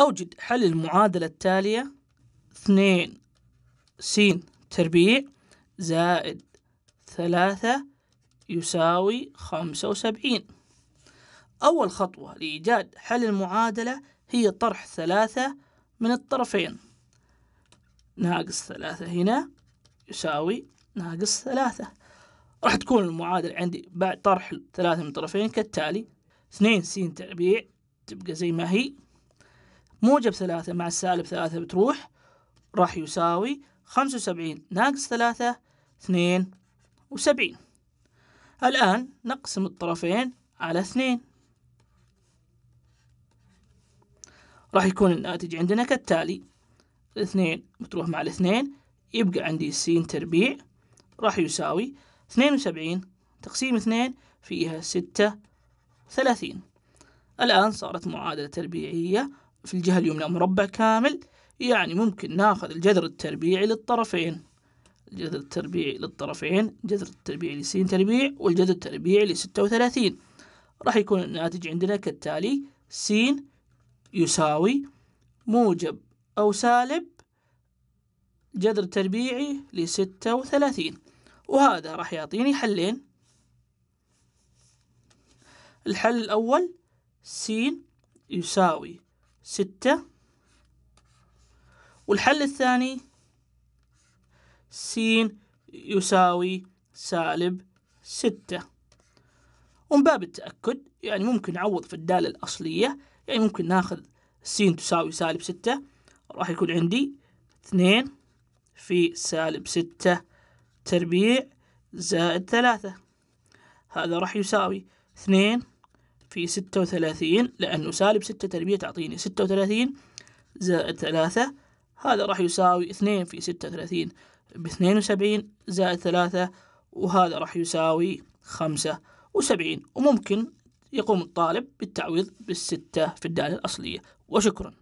أوجد حل المعادلة التالية اثنين س تربيع زائد ثلاثة يساوي خمسة وسبعين أول خطوة لإيجاد حل المعادلة هي طرح ثلاثة من الطرفين ناقص ثلاثة هنا يساوي ناقص ثلاثة راح تكون المعادلة عندي بعد طرح ثلاثة من الطرفين كالتالي اثنين س تربيع تبقى زي ما هي موجب ثلاثة مع السالب ثلاثة بتروح راح يساوي خمسة وسبعين ناقص ثلاثة اثنين وسبعين الآن نقسم الطرفين على اثنين راح يكون الناتج عندنا كالتالي اثنين بتروح مع الاثنين يبقى عندي س تربيع راح يساوي اثنين وسبعين تقسيم اثنين فيها ستة ثلاثين الآن صارت معادلة تربيعية في الجهة اليمنى مربع كامل يعني ممكن ناخذ الجذر التربيعي للطرفين الجذر التربيعي للطرفين الجذر التربيعي لسين تربيع والجذر التربيعي لستة وثلاثين راح يكون الناتج عندنا كالتالي س يساوي موجب أو سالب جذر تربيعي لستة وثلاثين وهذا راح يعطيني حلين الحل الأول س يساوي ستة والحل الثاني س يساوي سالب ستة ومن باب التأكد يعني ممكن نعوض في الدالة الأصلية يعني ممكن ناخذ س تساوي سالب ستة راح يكون عندي اثنين في سالب ستة تربيع زائد ثلاثة هذا راح يساوي اثنين في ستة وثلاثين لأنه سالب ستة تربيع تعطيني ستة وثلاثين زائد ثلاثة هذا راح يساوي اثنين في ستة وثلاثين باثنين وسبعين زائد ثلاثة وهذا راح يساوي خمسة وسبعين وممكن يقوم الطالب بالتعويض بالستة في الدالة الأصلية وشكرا